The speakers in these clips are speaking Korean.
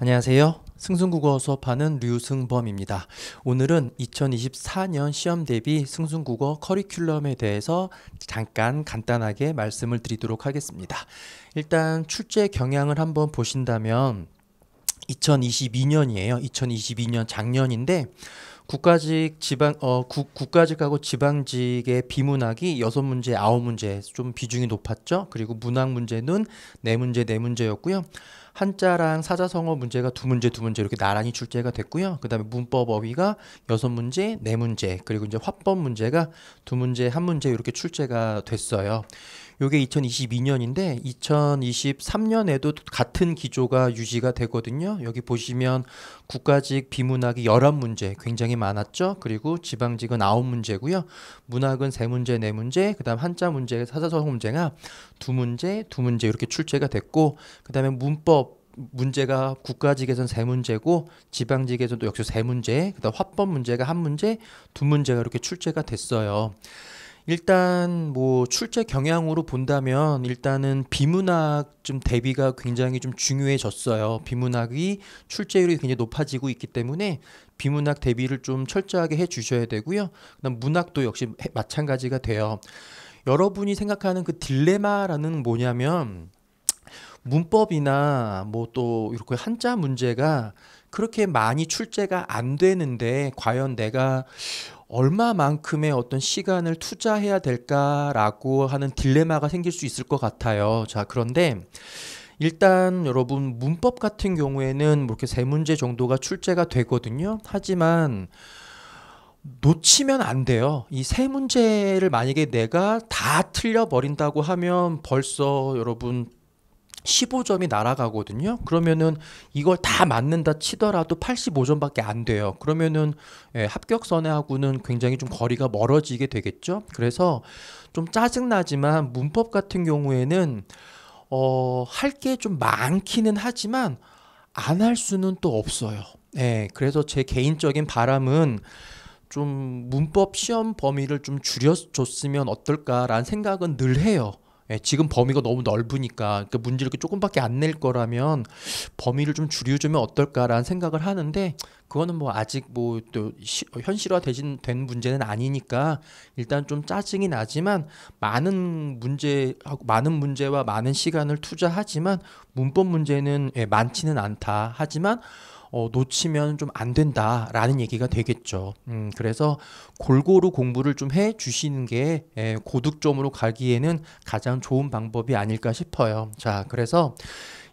안녕하세요. 승승국어 수업하는 류승범입니다. 오늘은 2024년 시험 대비 승승국어 커리큘럼에 대해서 잠깐 간단하게 말씀을 드리도록 하겠습니다. 일단 출제 경향을 한번 보신다면 2022년이에요. 2022년 작년인데 국가직 지방 어 구, 국가직하고 지방직의 비문학이 여섯 문제 아홉 문제 좀 비중이 높았죠. 그리고 문학 문제는 네 문제 네 문제였고요. 한자랑 사자성어 문제가 두 문제 두 문제 이렇게 나란히 출제가 됐고요. 그다음에 문법 어휘가 여섯 문제, 네 문제, 그리고 이제 화법 문제가 두 문제 한 문제 이렇게 출제가 됐어요. 요게 2022년인데 2023년에도 같은 기조가 유지가 되거든요. 여기 보시면 국가직 비문학이 11문제 굉장히 많았죠. 그리고 지방직은 9문제고요. 문학은 3문제, 4문제, 그다음 한자 문제, 사자성 문제가 2문제, 2문제 이렇게 출제가 됐고 그다음에 문법 문제가 국가직에선 세 문제고 지방직에서도 역시 세 문제, 그다음 화법 문제가 한 문제, 두 문제가 이렇게 출제가 됐어요. 일단 뭐 출제 경향으로 본다면 일단은 비문학 좀 대비가 굉장히 좀 중요해졌어요. 비문학이 출제율이 굉장히 높아지고 있기 때문에 비문학 대비를 좀 철저하게 해 주셔야 되고요. 그다음 문학도 역시 마찬가지가 돼요. 여러분이 생각하는 그 딜레마라는 뭐냐면 문법이나 뭐 또 이렇게 한자 문제가 그렇게 많이 출제가 안 되는데 과연 내가 얼마만큼의 어떤 시간을 투자해야 될까라고 하는 딜레마가 생길 수 있을 것 같아요. 자, 그런데 일단 여러분 문법 같은 경우에는 뭐 이렇게 세 문제 정도가 출제가 되거든요. 하지만 놓치면 안 돼요. 이 세 문제를 만약에 내가 다 틀려 버린다고 하면 벌써 여러분 15점이 날아가거든요. 그러면은 이걸 다 맞는다 치더라도 85점밖에 안 돼요. 그러면은 예, 합격선에하고는 굉장히 좀 거리가 멀어지게 되겠죠. 그래서 좀 짜증나지만 문법 같은 경우에는 어, 할 게 좀 많기는 하지만 안 할 수는 또 없어요. 예, 그래서 제 개인적인 바람은 좀 문법 시험 범위를 좀 줄여줬으면 어떨까라는 생각은 늘 해요. 예, 지금 범위가 너무 넓으니까 그러니까 문제를 이렇게 조금밖에 안 낼 거라면 범위를 좀 줄여주면 어떨까라는 생각을 하는데 그거는 뭐 아직 뭐 또 현실화 되진, 된 문제는 아니니까 일단 좀 짜증이 나지만 많은 문제 많은 문제와 많은 시간을 투자하지만 문법 문제는 예, 많지는 않다 하지만 어, 놓치면 좀 안 된다라는 얘기가 되겠죠. 음, 그래서 골고루 공부를 좀 해 주시는 게 예, 고득점으로 가기에는 가장 좋은 방법이 아닐까 싶어요. 자, 그래서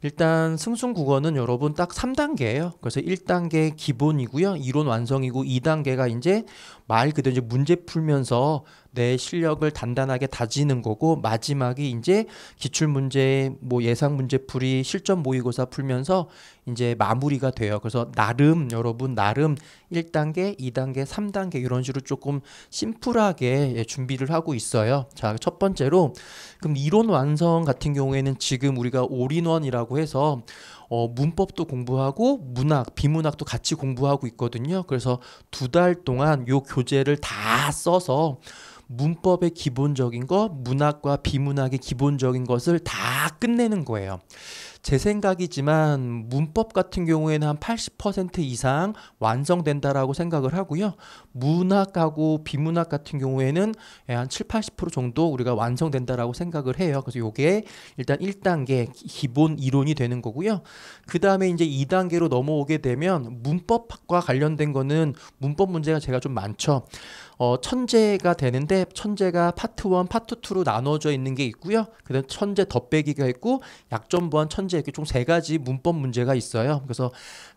일단 승승국어는 여러분 딱 3단계예요. 그래서 1단계 기본이고요. 이론 완성이고 2단계가 이제 말 그대로 이제 문제 풀면서 내 실력을 단단하게 다지는 거고 마지막이 이제 기출 문제 뭐 예상 문제 풀이 실전 모의고사 풀면서 이제 마무리가 돼요. 그래서 나름 여러분 나름 1단계, 2단계, 3단계 이런 식으로 조금 심플하게 예, 준비를 하고 있어요. 자, 첫 번째로 그럼 이론 완성 같은 경우에는 지금 우리가 올인원이라고 해서 어, 문법도 공부하고 문학, 비문학도 같이 공부하고 있거든요. 그래서 두 달 동안 요 교재를 다 써서 문법의 기본적인 것, 문학과 비문학의 기본적인 것을 다 끝내는 거예요. 제 생각이지만 문법 같은 경우에는 한 80% 이상 완성된다라고 생각을 하고요. 문학하고 비문학 같은 경우에는 예, 한 7, 80% 정도 우리가 완성된다라고 생각을 해요. 그래서 이게 일단 1단계 기본 이론이 되는 거고요. 그 다음에 이제 2단계로 넘어오게 되면 문법과 관련된 거는 문법 문제가 제가 좀 많죠. 어, 천재가 되는데 천재가 파트 1, 파트 2로 나눠져 있는 게 있고요. 그다음 천재 덧배기가 있고 약점 보완 천재 현재 이렇게 총 세 가지 문법 문제가 있어요. 그래서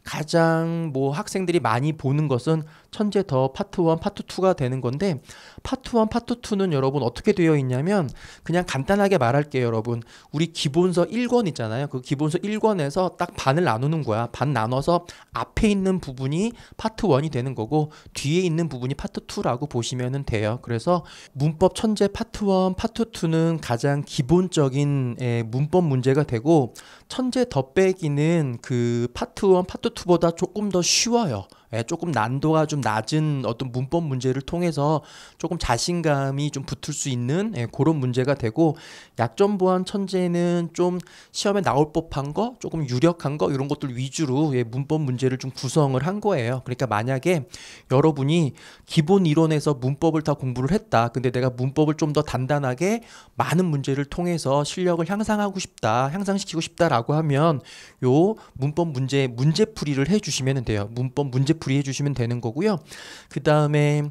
가장 뭐 학생들이 많이 보는 것은 천재 더 파트 1, 파트 2가 되는 건데 파트 1, 파트 2는 여러분 어떻게 되어 있냐면 그냥 간단하게 말할게요, 여러분. 우리 기본서 1권 있잖아요. 그 기본서 1권에서 딱 반을 나누는 거야. 반 나눠서 앞에 있는 부분이 파트 1이 되는 거고 뒤에 있는 부분이 파트 2라고 보시면 돼요. 그래서 문법 천재 파트 1, 파트 2는 가장 기본적인 예, 문법 문제가 되고 천재 더 빼기는 그 파트 1, 파트 2 투보다 조금 더 쉬워요. 예, 조금 난도가 좀 낮은 어떤 문법 문제를 통해서 조금 자신감이 좀 붙을 수 있는 예, 그런 문제가 되고 약점 보완 천재는 좀 시험에 나올 법한 거 조금 유력한 거 이런 것들 위주로 예, 문법 문제를 좀 구성을 한 거예요. 그러니까 만약에 여러분이 기본 이론에서 문법을 다 공부를 했다. 근데 내가 문법을 좀 더 단단하게 많은 문제를 통해서 실력을 향상하고 싶다, 향상시키고 싶다라고 하면 요 문법 문제 문제풀이를 해주시면 돼요. 문법 문제 풀이해 주시면 되는 거고요. 그 다음에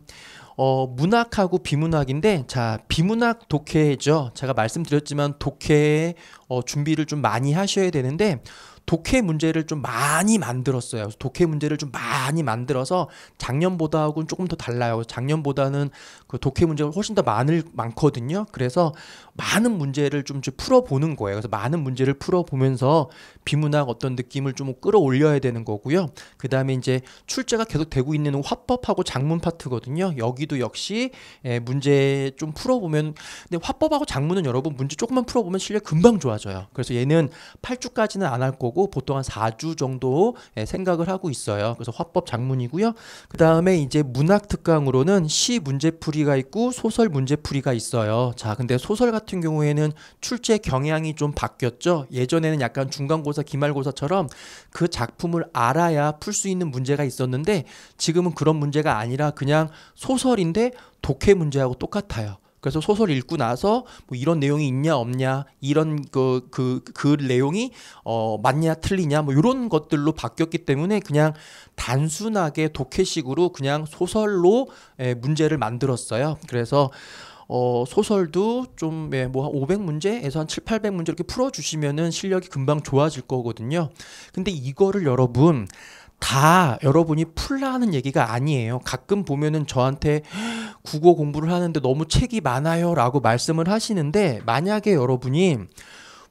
어, 문학하고 비문학인데, 자, 비문학 독해죠. 제가 말씀드렸지만 독해 어, 준비를 좀 많이 하셔야 되는데, 독해 문제를 좀 많이 만들었어요. 독해 문제를 좀 많이 만들어서 작년보다하고는 조금 더 달라요. 작년보다는 그 독해 문제가 훨씬 더 많을 많거든요. 그래서 많은 문제를 좀, 풀어보는 거예요. 그래서 많은 문제를 풀어보면서 비문학 어떤 느낌을 좀 끌어올려야 되는 거고요. 그 다음에 이제 출제가 계속 되고 있는 화법하고 작문 파트거든요. 여기도 역시 예, 문제 좀 풀어보면 근데 화법하고 작문은 여러분 문제 조금만 풀어보면 실력 금방 좋아져요. 그래서 얘는 8주까지는 안 할 거고 거고 보통 한 4주 정도 예, 생각을 하고 있어요. 그래서 화법 작문이고요. 그 다음에 이제 문학 특강으로는 시 문제풀이가 있고 소설 문제풀이가 있어요. 자, 근데 소설 같은 경우에는 출제 경향이 좀 바뀌었죠. 예전에는 약간 중간고사, 기말고사처럼 그 작품을 알아야 풀 수 있는 문제가 있었는데 지금은 그런 문제가 아니라 그냥 소설인데 독해 문제하고 똑같아요. 그래서 소설 읽고 나서 뭐 이런 내용이 있냐 없냐 이런 그그그 그, 그 내용이 어 맞냐 틀리냐 뭐 이런 것들로 바뀌었기 때문에 그냥 단순하게 독해식으로 그냥 소설로 예, 문제를 만들었어요. 그래서 어, 소설도 좀, 예, 뭐, 한 500문제에서 한 7, 800문제 이렇게 풀어주시면은 실력이 금방 좋아질 거거든요. 근데 이거를 여러분, 다 여러분이 풀라는 얘기가 아니에요. 가끔 보면은 저한테 국어 공부를 하는데 너무 책이 많아요 라고 말씀을 하시는데 만약에 여러분이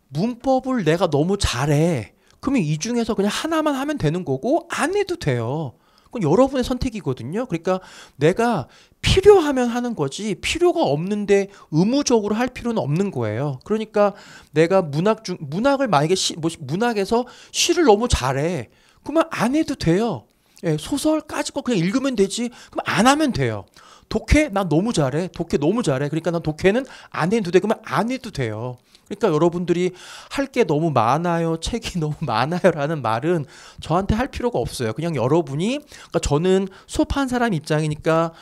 문법을 내가 너무 잘해. 그러면 이 중에서 그냥 하나만 하면 되는 거고 안 해도 돼요. 그건 여러분의 선택이거든요. 그러니까 내가 필요하면 하는 거지 필요가 없는데 의무적으로 할 필요는 없는 거예요. 그러니까 내가 문학 중 문학을 만약에 시, 뭐, 문학에서 시를 너무 잘해. 그러면 안 해도 돼요. 예, 소설까지 거 그냥 읽으면 되지. 그럼 안 하면 돼요. 독해 나 너무 잘해. 독해 너무 잘해. 그러니까 난 독해는 안 해도 돼. 그러면 안 해도 돼요. 그러니까 여러분들이 할 게 너무 많아요. 책이 너무 많아요라는 말은 저한테 할 필요가 없어요. 그냥 여러분이 그러니까 저는 수업한 사람 입장이니까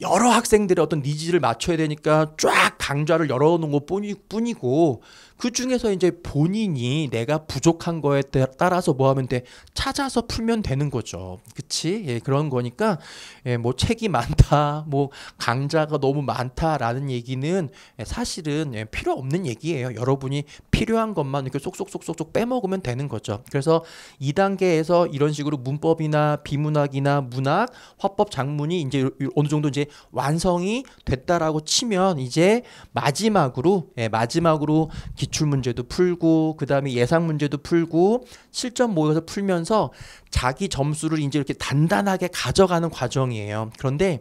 여러 학생들의 어떤 니즈를 맞춰야 되니까 쫙 강좌를 열어놓은 것 뿐이고 그 중에서 이제 본인이 내가 부족한 거에 따라서 뭐 하면 돼 찾아서 풀면 되는 거죠. 그치? 예, 그런 거니까 예, 뭐 책이 많다, 뭐 강좌가 너무 많다라는 얘기는 예, 사실은 예, 필요 없는 얘기예요. 여러분이 필요한 것만 이렇게 쏙쏙쏙쏙쏙 빼먹으면 되는 거죠. 그래서 이 단계에서 이런 식으로 문법이나 비문학이나 문학, 화법, 작문이 이제 어느 정도 이제 이제 완성이 됐다라고 치면 이제 마지막으로 예, 마지막으로 기출 문제도 풀고 그다음에 예상 문제도 풀고 실전 모여서 풀면서 자기 점수를 이제 이렇게 단단하게 가져가는 과정이에요. 그런데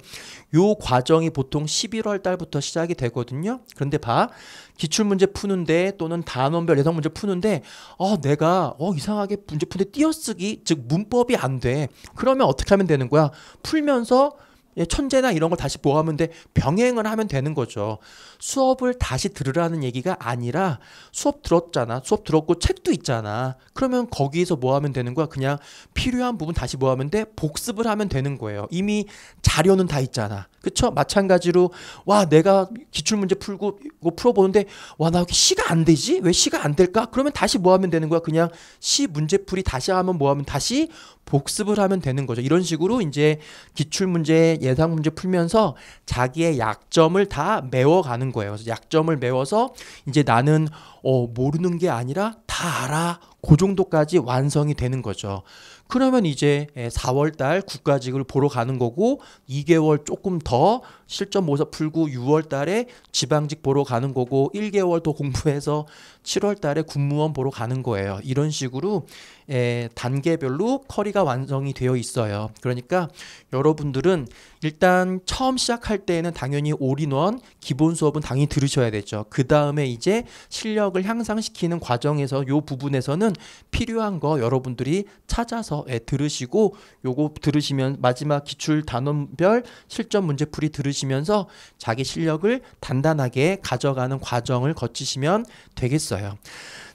요 과정이 보통 11월 달부터 시작이 되거든요. 그런데 봐. 기출 문제 푸는데 또는 단원별 예상 문제 푸는데 어 내가 어 이상하게 문제 푸는데 띄어쓰기 즉 문법이 안 돼. 그러면 어떻게 하면 되는 거야? 풀면서 예, 천재나 이런 걸 다시 모아하면 돼. 병행을 하면 되는 거죠. 수업을 다시 들으라는 얘기가 아니라 수업 들었잖아. 수업 들었고 책도 있잖아. 그러면 거기에서 뭐 하면 되는 거야? 그냥 필요한 부분 다시 뭐 하면 돼? 복습을 하면 되는 거예요. 이미 자료는 다 있잖아. 그쵸? 마찬가지로 와 내가 기출문제 풀고 이거 풀어보는데 와 나 시가 안 되지? 왜 시가 안 될까? 그러면 다시 뭐 하면 되는 거야? 그냥 시 문제풀이 다시 하면 뭐 하면 다시 복습을 하면 되는 거죠. 이런 식으로 이제 기출 문제, 예상 문제 풀면서 자기의 약점을 다 메워가는 거예요. 그래서 약점을 메워서 이제 나는 어, 모르는 게 아니라 다 알아. 그 정도까지 완성이 되는 거죠. 그러면 이제 4월달 예, 국가직을 보러 가는 거고 2개월 조금 더 실전 모의사 풀고 6월 달에 지방직 보러 가는 거고 1개월 더 공부해서 7월 달에 군무원 보러 가는 거예요. 이런 식으로 에, 예, 단계별로 커리가 완성이 되어 있어요. 그러니까 여러분들은 일단 처음 시작할 때에는 당연히 올인원 기본 수업은 당연히 들으셔야 되죠. 그 다음에 이제 실력을 향상시키는 과정에서 요 부분에서는 필요한 거 여러분들이 찾아서 에, 예, 들으시고 요거 들으시면 마지막 기출 단원별 실전 문제풀이 들으시 면 주시면서 자기 실력을 단단하게 가져가는 과정을 거치시면 되겠어요.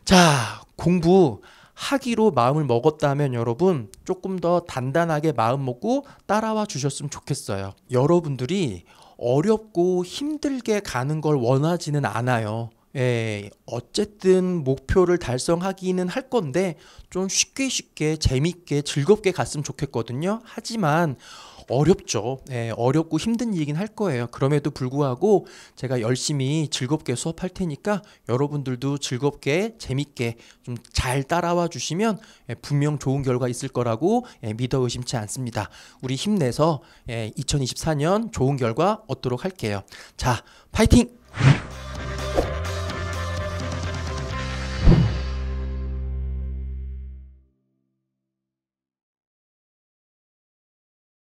자, 공부 하기로 마음을 먹었다면 여러분 조금 더 단단하게 마음 먹고 따라와 주셨으면 좋겠어요. 여러분들이 어렵고 힘들게 가는 걸 원하지는 않아요. 예, 어쨌든 목표를 달성하기는 할 건데 좀 쉽게 쉽게 재밌게 즐겁게 갔으면 좋겠거든요. 하지만 어렵죠. 네, 어렵고 힘든 일이긴 할 거예요. 그럼에도 불구하고 제가 열심히 즐겁게 수업할 테니까 여러분들도 즐겁게 재밌게 좀 잘 따라와 주시면 예, 분명 좋은 결과 있을 거라고 예, 믿어 의심치 않습니다. 우리 힘내서 2024년 예, 좋은 결과 얻도록 할게요. 자, 파이팅!